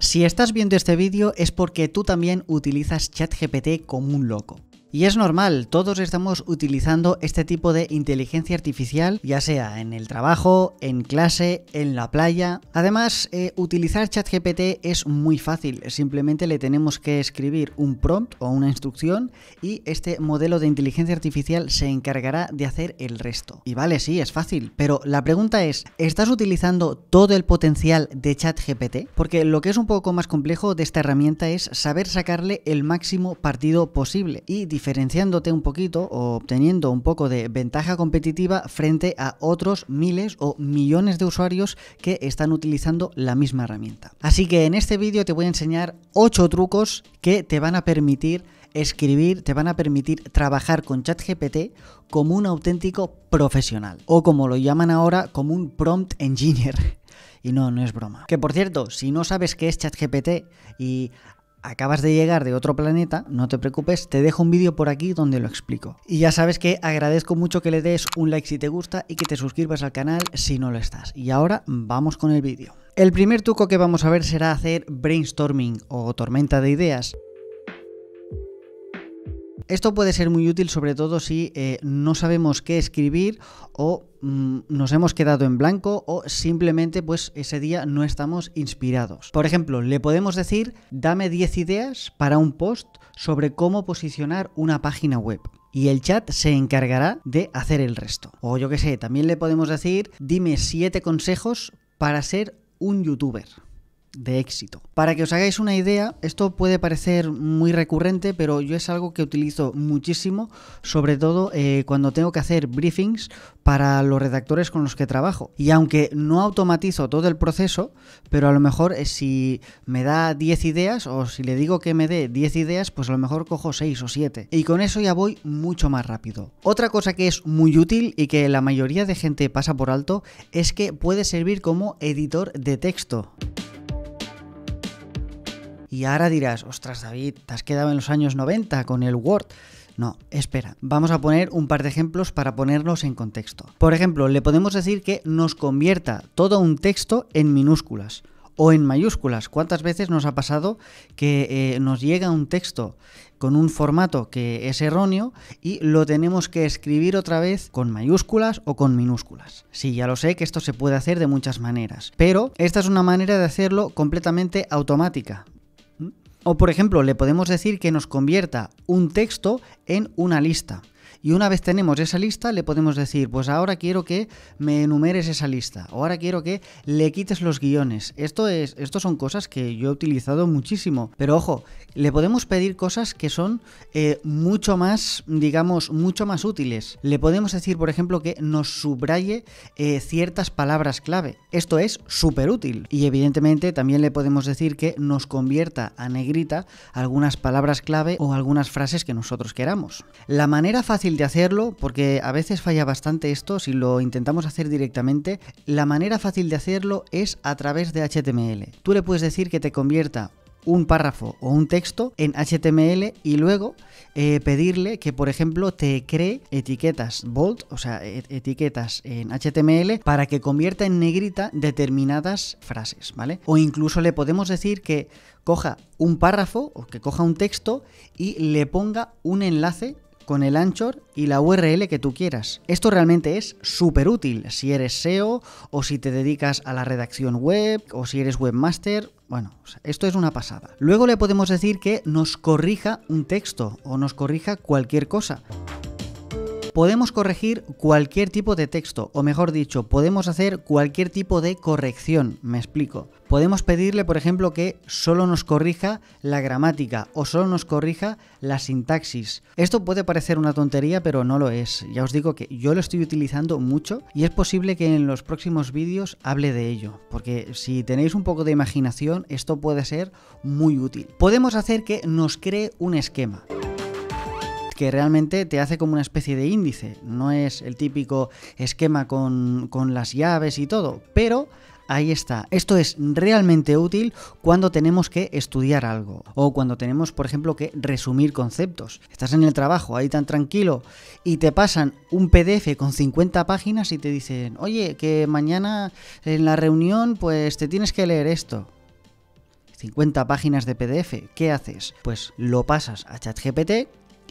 Si estás viendo este vídeo es porque tú también utilizas ChatGPT como un loco. Y es normal, todos estamos utilizando este tipo de inteligencia artificial, ya sea en el trabajo, en clase, en la playa. Además, eh, utilizar ChatGPT es muy fácil, simplemente le tenemos que escribir un prompt o una instrucción y este modelo de inteligencia artificial se encargará de hacer el resto. Y vale, sí, es fácil, pero la pregunta es, ¿estás utilizando todo el potencial de ChatGPT? Porque lo que es un poco más complejo de esta herramienta es saber sacarle el máximo partido posible y diferenciándote un poquito o obteniendo un poco de ventaja competitiva frente a otros miles o millones de usuarios que están utilizando la misma herramienta. Así que en este vídeo te voy a enseñar 8 trucos que te van a permitir escribir, te van a permitir trabajar con ChatGPT como un auténtico profesional o como lo llaman ahora como un prompt engineer. Y no, no es broma. Que por cierto, si no sabes qué es ChatGPT y acabas de llegar de otro planeta, no te preocupes, te dejo un vídeo por aquí donde lo explico. Y ya sabes que agradezco mucho que le des un like si te gusta y que te suscribas al canal si no lo estás. Y ahora vamos con el vídeo. El primer truco que vamos a ver será hacer brainstorming o tormenta de ideas. Esto puede ser muy útil sobre todo si eh, no sabemos qué escribir o mm, nos hemos quedado en blanco o simplemente pues ese día no estamos inspirados. Por ejemplo, le podemos decir dame 10 ideas para un post sobre cómo posicionar una página web y el chat se encargará de hacer el resto. O yo qué sé, también le podemos decir, dime 7 consejos para ser un youtuber de éxito. Para que os hagáis una idea, esto puede parecer muy recurrente, pero yo es algo que utilizo muchísimo, sobre todo eh, cuando tengo que hacer briefings para los redactores con los que trabajo. Y aunque no automatizo todo el proceso, pero a lo mejor eh, si me da 10 ideas o si le digo que me dé 10 ideas, pues a lo mejor cojo 6 o 7. Y con eso ya voy mucho más rápido. Otra cosa que es muy útil y que la mayoría de gente pasa por alto es que puede servir como editor de texto. Y ahora dirás, ostras David, te has quedado en los años 90 con el Word. No, espera, vamos a poner un par de ejemplos para ponernos en contexto. Por ejemplo, le podemos decir que nos convierta todo un texto en minúsculas o en mayúsculas. ¿Cuántas veces nos ha pasado que eh, nos llega un texto con un formato que es erróneo y lo tenemos que escribir otra vez con mayúsculas o con minúsculas? Sí, ya lo sé que esto se puede hacer de muchas maneras, pero esta es una manera de hacerlo completamente automática. O por ejemplo, le podemos decir que nos convierta un texto en una lista. Y una vez tenemos esa lista, le podemos decir, pues ahora quiero que me enumeres esa lista, ahora quiero que le quites los guiones. Esto, es, son cosas que yo he utilizado muchísimo. Pero ojo, le podemos pedir cosas que son eh, mucho más, digamos, mucho más útiles. Le podemos decir, por ejemplo, que nos subraye eh, ciertas palabras clave. Esto es súper útil. Y evidentemente también le podemos decir que nos convierta a negrita algunas palabras clave o algunas frases que nosotros queramos. La manera fácil de hacerlo, porque a veces falla bastante esto si lo intentamos hacer directamente, la manera fácil de hacerlo es a través de HTML. Tú le puedes decir que te convierta un párrafo o un texto en HTML y luego eh, pedirle que, por ejemplo, te cree etiquetas bold, o sea, e-, etiquetas en HTML para que convierta en negrita determinadas frases, ¿vale? O incluso le podemos decir que coja un párrafo o que coja un texto y le ponga un enlace con el Anchor y la URL que tú quieras. Esto realmente es súper útil si eres SEO o si te dedicas a la redacción web o si eres webmaster. Bueno, esto es una pasada. Luego le podemos decir que nos corrija un texto o nos corrija cualquier cosa. Podemos corregir cualquier tipo de texto, o mejor dicho, podemos hacer cualquier tipo de corrección, me explico. Podemos pedirle, por ejemplo, que solo nos corrija la gramática o solo nos corrija la sintaxis. Esto puede parecer una tontería, pero no lo es. Ya os digo que yo lo estoy utilizando mucho y es posible que en los próximos vídeos hable de ello, porque si tenéis un poco de imaginación, esto puede ser muy útil. Podemos hacer que nos cree un esquema que realmente te hace como una especie de índice. No es el típico esquema con, las llaves y todo, pero Ahí está. Esto es realmente útil cuando tenemos que estudiar algo o cuando tenemos, por ejemplo, que resumir conceptos. Estás en el trabajo, ahí tan tranquilo, y te pasan un PDF con 50 páginas y te dicen, oye, que mañana en la reunión pues te tienes que leer esto. 50 páginas de PDF, ¿qué haces? Pues lo pasas a ChatGPT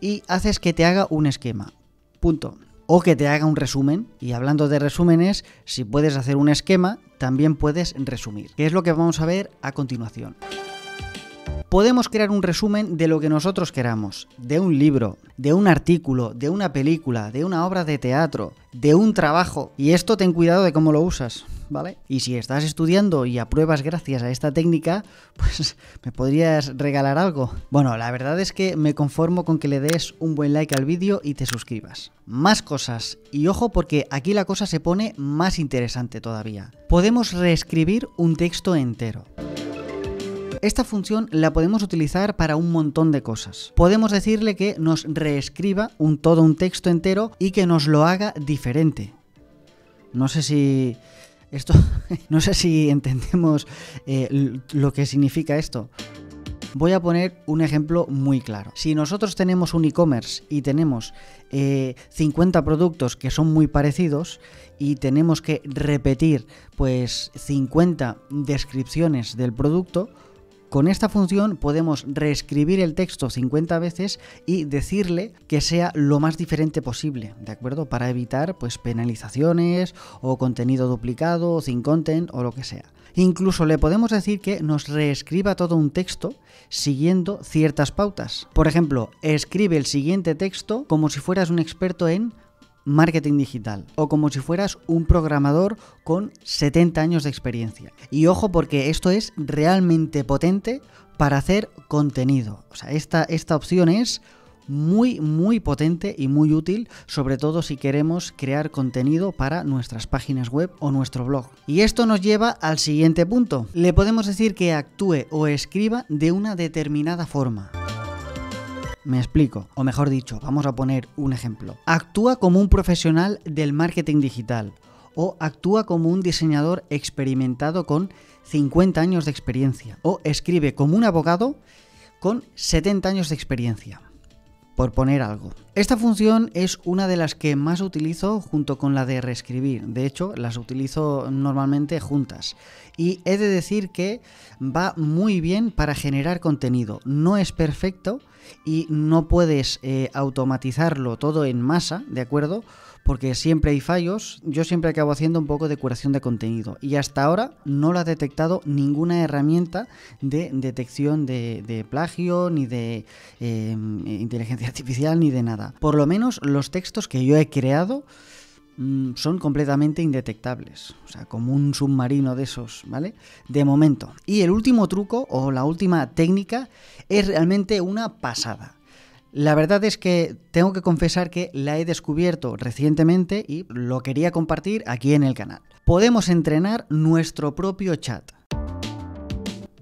y haces que te haga un esquema. Punto. O que te haga un resumen. Y hablando de resúmenes, si puedes hacer un esquema, también puedes resumir, que es lo que vamos a ver a continuación podemos crear un resumen de lo que nosotros queramos, de un libro, de un artículo, de una película, de una obra de teatro, de un trabajo. Y esto ten cuidado de cómo lo usas, ¿vale? Y si estás estudiando y apruebas gracias a esta técnica, pues me podrías regalar algo. Bueno, la verdad es que me conformo con que le des un buen like al vídeo y te suscribas. Más cosas. Y ojo porque aquí la cosa se pone más interesante todavía. Podemos reescribir un texto entero. Esta función la podemos utilizar para un montón de cosas. Podemos decirle que nos reescriba un, todo un texto entero y que nos lo haga diferente. No sé si... Esto... no sé si entendemos eh, lo que significa esto. Voy a poner un ejemplo muy claro. Si nosotros tenemos un e-commerce y tenemos 50 eh, productos que son muy parecidos y tenemos que repetir pues 50 descripciones del producto, con esta función podemos reescribir el texto 50 veces y decirle que sea lo más diferente posible, ¿de acuerdo? Para evitar pues, penalizaciones o contenido duplicado o sin content o lo que sea. Incluso le podemos decir que nos reescriba todo un texto siguiendo ciertas pautas. Por ejemplo, escribe el siguiente texto como si fueras un experto en marketing digital o como si fueras un programador con 70 años de experiencia. Y ojo porque esto es realmente potente para hacer contenido. O sea, esta, esta opción es muy, muy potente y muy útil, sobre todo si queremos crear contenido para nuestras páginas web o nuestro blog. Y esto nos lleva al siguiente punto. Le podemos decir que actúe o escriba de una determinada forma. Me explico, o mejor dicho, vamos a poner un ejemplo. Actúa como un profesional del marketing digital o actúa como un diseñador experimentado con 50 años de experiencia o escribe como un abogado con 70 años de experiencia por poner algo. Esta función es una de las que más utilizo junto con la de reescribir, de hecho las utilizo normalmente juntas y he de decir que va muy bien para generar contenido, no es perfecto y no puedes eh, automatizarlo todo en masa, ¿de acuerdo? porque siempre hay fallos, yo siempre acabo haciendo un poco de curación de contenido y hasta ahora no lo ha detectado ninguna herramienta de detección de, plagio, ni de em, inteligencia artificial, ni de nada. Por lo menos los textos que yo he creado mm, son completamente indetectables, o sea, como un submarino de esos, ¿vale? De momento. Y el último truco o la última técnica es realmente una pasada. La verdad es que tengo que confesar que la he descubierto recientemente y lo quería compartir aquí en el canal. Podemos entrenar nuestro propio chat.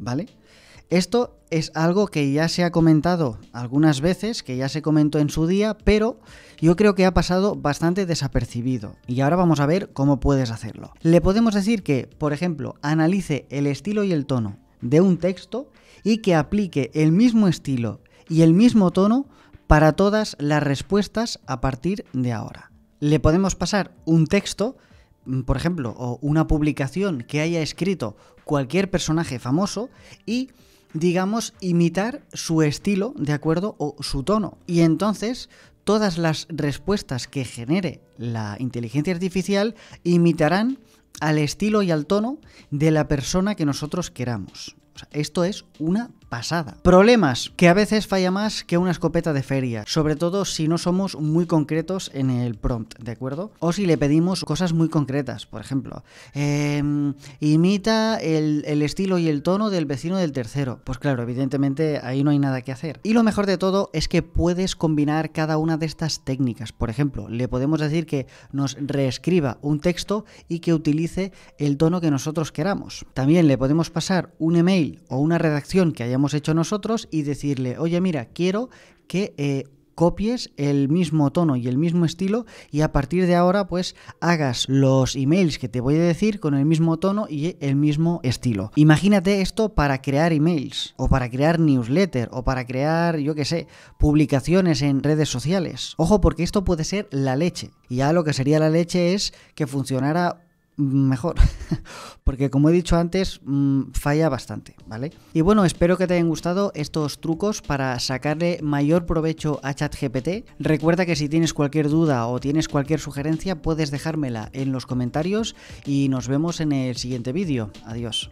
¿Vale? Esto es algo que ya se ha comentado algunas veces, que ya se comentó en su día, pero yo creo que ha pasado bastante desapercibido. Y ahora vamos a ver cómo puedes hacerlo. Le podemos decir que, por ejemplo, analice el estilo y el tono de un texto y que aplique el mismo estilo y el mismo tono para todas las respuestas a partir de ahora. Le podemos pasar un texto, mm, por ejemplo, o una publicación que haya escrito cualquier personaje famoso y digamos, imitar su estilo, ¿de acuerdo? O su tono. Y entonces todas las respuestas que genere la inteligencia artificial imitarán al estilo y al tono de la persona que nosotros queramos. esto es una pasada. Problemas, que a veces falla más que una escopeta de feria, sobre todo si no somos muy concretos en el prompt, ¿de acuerdo? O si le pedimos cosas muy concretas, por ejemplo, em, imita el estilo y el tono del vecino del tercero. Pues claro, evidentemente ahí no hay nada que hacer. Y lo mejor de todo es que puedes combinar cada una de estas técnicas. Por ejemplo, le podemos decir que nos reescriba un texto y que utilice el tono que nosotros queramos. También le podemos pasar un email o una redacción que haya hemos hecho nosotros y decirle, oye, mira, quiero que eh, copies el mismo tono y el mismo estilo y a partir de ahora pues hagas los emails que te voy a decir con el mismo tono y el mismo estilo. Imagínate esto para crear emails o para crear newsletter o para crear yo que sé, publicaciones en redes sociales. Ojo porque esto puede ser la leche. Y ya lo que sería la leche es que funcionara mejor, porque como he dicho antes, mm, falla bastante, ¿vale? Y bueno, espero que te hayan gustado estos trucos para sacarle mayor provecho a ChatGPT. Recuerda que si tienes cualquier duda o tienes cualquier sugerencia, puedes dejármela en los comentarios y nos vemos en el siguiente vídeo. Adiós.